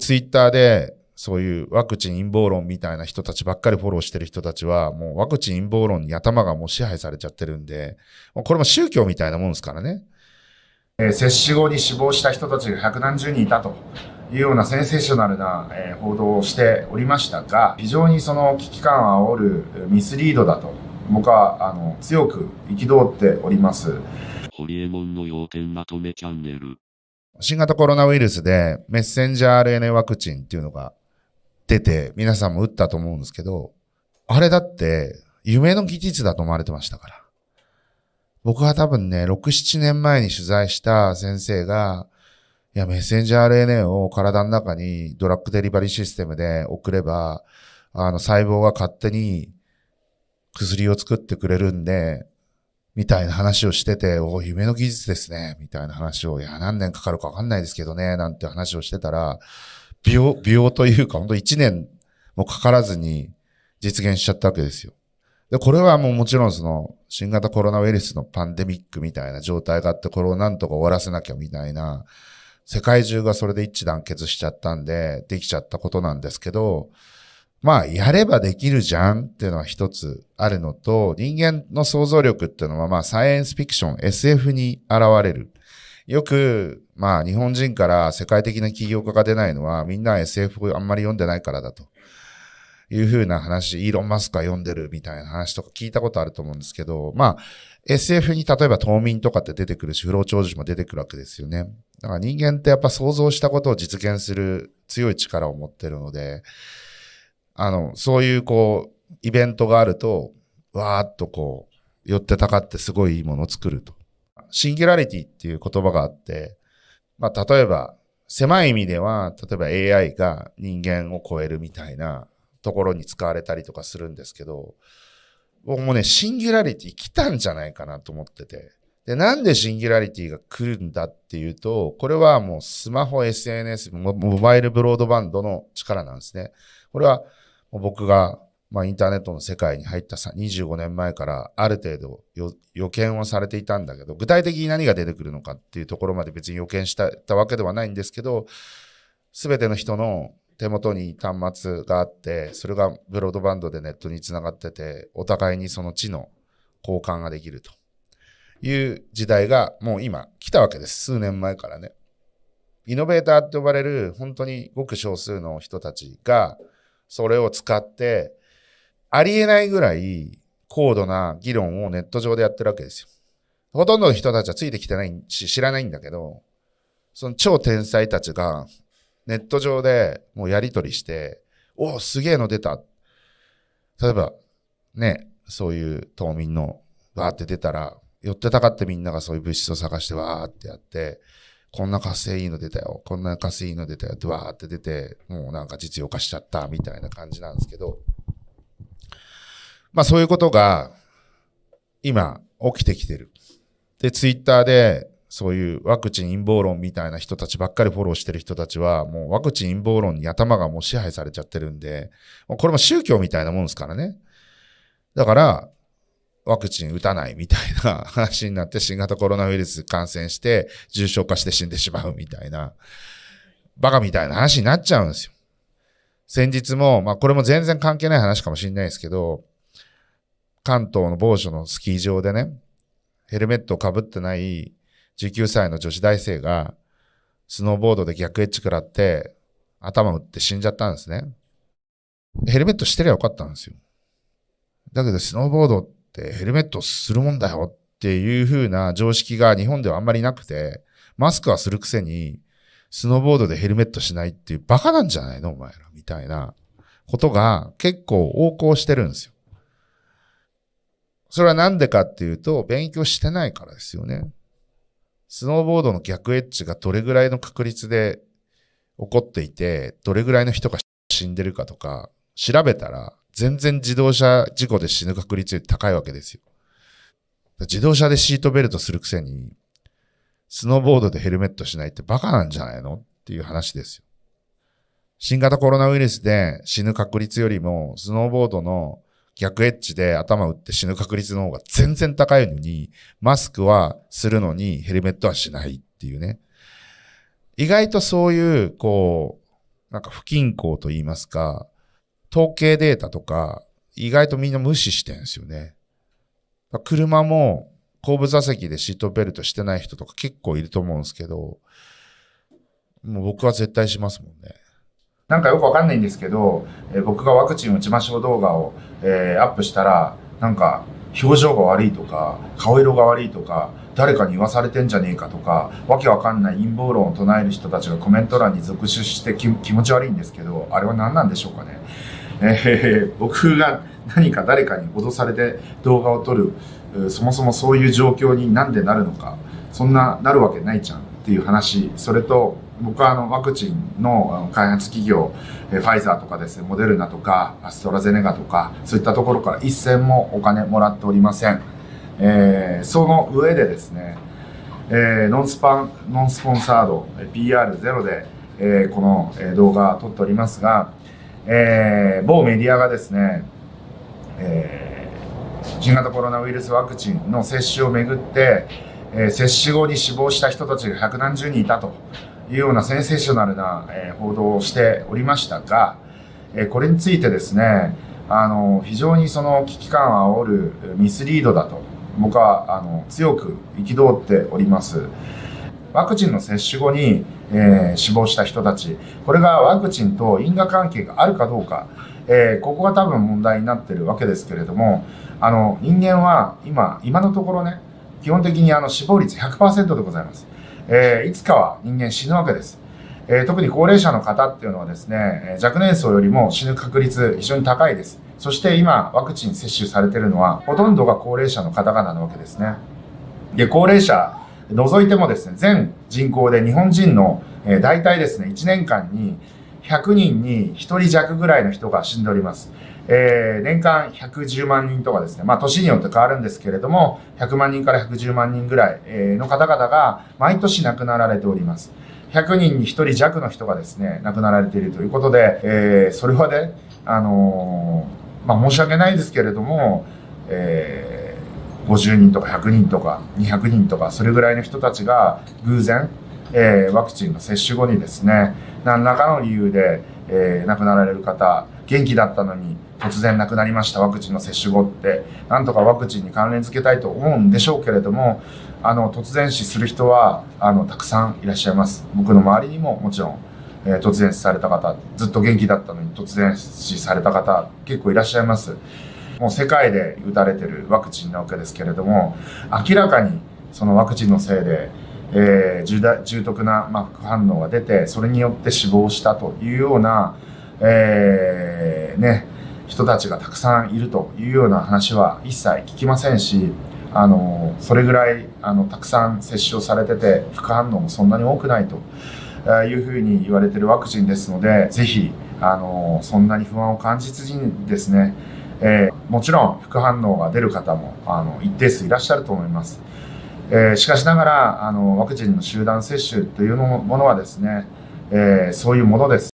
ツイッターで、そういうワクチン陰謀論みたいな人たちばっかりフォローしてる人たちは、もうワクチン陰謀論に頭がもう支配されちゃってるんで、これも宗教みたいなもんですからね。えー、接種後に死亡した人たちが百何十人いたというようなセンセーショナルな、えー、報道をしておりましたが、非常にその危機感を煽るミスリードだと、僕は、あの、強く憤っております。ホリエモンの要点まとめチャンネル。新型コロナウイルスでメッセンジャー RNA ワクチンっていうのが出て、皆さんも打ったと思うんですけど、あれだって夢の技術だと思われてましたから。僕は多分ね、6、7年前に取材した先生が、いや、メッセンジャー RNA を体の中にドラッグデリバリーシステムで送れば、あの細胞が勝手に薬を作ってくれるんで、みたいな話をしてて、お夢の技術ですね、みたいな話を、いや、何年かかるかわかんないですけどね、なんて話をしてたら、病、秒というか、本当1年もかからずに実現しちゃったわけですよ。で、これはもうもちろんその、新型コロナウイルスのパンデミックみたいな状態があって、これをなんとか終わらせなきゃみたいな、世界中がそれで一致団結しちゃったんで、できちゃったことなんですけど、まあ、やればできるじゃんっていうのは一つあるのと、人間の想像力っていうのは、まあ、サイエンスフィクション、SF に現れる。よく、まあ、日本人から世界的な起業家が出ないのは、みんな SF をあんまり読んでないからだと。いうふうな話、イーロン・マスクは読んでるみたいな話とか聞いたことあると思うんですけど、まあ、SF に例えば冬眠とかって出てくるし、不老長寿も出てくるわけですよね。だから人間ってやっぱ想像したことを実現する強い力を持ってるので、あの、そういうこう、イベントがあると、わーっとこう、寄ってたかってすごいいいものを作ると。シンギュラリティっていう言葉があって、まあ、例えば、狭い意味では、例えば AI が人間を超えるみたいなところに使われたりとかするんですけど、僕もね、シンギュラリティ来たんじゃないかなと思ってて。で、なんでシンギュラリティが来るんだっていうと、これはもうスマホ、SNS、モバイルブロードバンドの力なんですね。これは僕が、まあ、インターネットの世界に入ったさ25年前からある程度予見をされていたんだけど具体的に何が出てくるのかっていうところまで別に予見したたわけではないんですけど全ての人の手元に端末があってそれがブロードバンドでネットにつながっててお互いにその地の交換ができるという時代がもう今来たわけです数年前からね。イノベーターって呼ばれる本当にごく少数の人たちがそれを使って、ありえないぐらい高度な議論をネット上でやってるわけですよ。ほとんどの人たちはついてきてないし、知らないんだけど、その超天才たちがネット上でもうやりとりして、おお、すげえの出た。例えば、ね、そういう島民のわーって出たら、寄ってたかってみんながそういう物質を探してわーってやって、こんな活性いいの出たよ、こんな活性いいの出たよってわーって出て、もうなんか実用化しちゃったみたいな感じなんですけど、まあそういうことが今起きてきてる。で、ツイッターでそういうワクチン陰謀論みたいな人たちばっかりフォローしてる人たちは、もうワクチン陰謀論に頭がもう支配されちゃってるんで、これも宗教みたいなもんですからね。だから、ワクチン打たないみたいな 話になって新型コロナウイルス感染して重症化して死んでしまうみたいな、バカみたいな話になっちゃうんですよ。先日も、まあこれも全然関係ない話かもしれないですけど、関東の某所のスキー場でね、ヘルメットをかぶってない19歳の女子大生が、スノーボードで逆エッジ食らって、頭打って死んじゃったんですね。ヘルメットしてりゃよかったんですよ。だけど、スノーボード、ヘルメットするもんだよっていう風な常識が日本ではあんまりなくて、マスクはするくせに、スノーボードでヘルメットしないっていうバカなんじゃないのお前ら、みたいなことが結構横行してるんですよ。それはなんでかっていうと、勉強してないからですよね。スノーボードの逆エッジがどれぐらいの確率で起こっていて、どれぐらいの人が死んでるかとか、調べたら、全然自動車事故で死ぬ確率より高いわけですよ。自動車でシートベルトするくせに、スノーボードでヘルメットしないってバカなんじゃないのっていう話ですよ。新型コロナウイルスで死ぬ確率よりも、スノーボードの逆エッジで頭打って死ぬ確率の方が全然高いのに、マスクはするのにヘルメットはしないっていうね。意外とそういう、こう、なんか不均衡と言いますか、統計データとか、意外とみんな無視してんですよね。車も後部座席でシートベルトしてない人とか結構いると思うんですけど、もう僕は絶対しますもんね。なんかよくわかんないんですけど、えー、僕がワクチン打ちましょう動画を、えー、アップしたら、なんか表情が悪いとか、顔色が悪いとか、誰かに言わされてんじゃねえかとか、わけわかんない陰謀論を唱える人たちがコメント欄に続出して気持ち悪いんですけど、あれは何なんでしょうかね。えー、僕が何か誰かに脅されて動画を撮る、そもそもそういう状況になんでなるのか、そんななるわけないじゃんっていう話、それと、僕はあのワクチンの開発企業、ファイザーとかですね、モデルナとか、アストラゼネガとか、そういったところから一銭もお金もらっておりません。えー、その上でですね、えー、ノンスパン、ノンスポンサード、PR ゼロで、えー、この動画を撮っておりますが、えー、某メディアがですね、えー、新型コロナウイルスワクチンの接種をめぐって、えー、接種後に死亡した人たちが百何十人いたというようなセンセーショナルな、えー、報道をしておりましたが、えー、これについてですね、あの、非常にその危機感を煽るミスリードだと、僕は、あの、強く憤っております。ワクチンの接種後に、えー、死亡した人たち、これがワクチンと因果関係があるかどうか、えー、ここが多分問題になってるわけですけれども、あの、人間は今、今のところね、基本的にあの死亡率100%でございます。えー、いつかは人間死ぬわけです。えー、特に高齢者の方っていうのはですね、若年層よりも死ぬ確率非常に高いです。そして今、ワクチン接種されてるのは、ほとんどが高齢者の方々なわけですね。で、高齢者除いてもですね、全人口で日本人の、えー、大体ですね、1年間に100人に1人弱ぐらいの人が死んでおります。えー、年間110万人とかですね、まあ年によって変わるんですけれども、100万人から110万人ぐらい、えー、の方々が毎年亡くなられております。100人に1人弱の人がですね、亡くなられているということで、えー、それはね、あのー、まあ申し訳ないですけれども、えー、50人とか100人とか200人とかそれぐらいの人たちが偶然、えー、ワクチンの接種後にですね何らかの理由で、えー、亡くなられる方元気だったのに突然亡くなりましたワクチンの接種後ってなんとかワクチンに関連付けたいと思うんでしょうけれどもあの突然死する人はあのたくさんいらっしゃいます僕の周りにももちろん、えー、突然死された方ずっと元気だったのに突然死された方結構いらっしゃいます。もう世界で打たれてるワクチンなわけですけれども、明らかにそのワクチンのせいで、えー、重大重篤な、まあ、副反応が出て、それによって死亡したというような、えー、ね、人たちがたくさんいるというような話は一切聞きませんし、あのそれぐらいあのたくさん接種をされてて副反応もそんなに多くないというふうに言われてるワクチンですのでぜひあのそんなに不安を感じずにですねえー、もちろん副反応が出る方もあの一定数いらっしゃると思います。えー、しかしながらあのワクチンの集団接種というものはですね、えー、そういうものです。